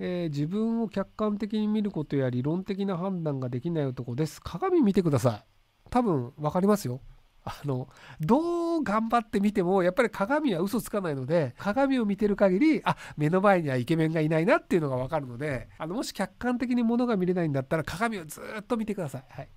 えー、自分を客観的に見ることや理論的な判断ができない男です。鏡見てください。多分分かりますよ。あの、どう頑張ってみても、やっぱり鏡は嘘つかないので、鏡を見てる限り、あ、目の前にはイケメンがいないなっていうのがわかるので、あの、もし客観的にものが見れないんだったら、鏡をずっと見てください。はい。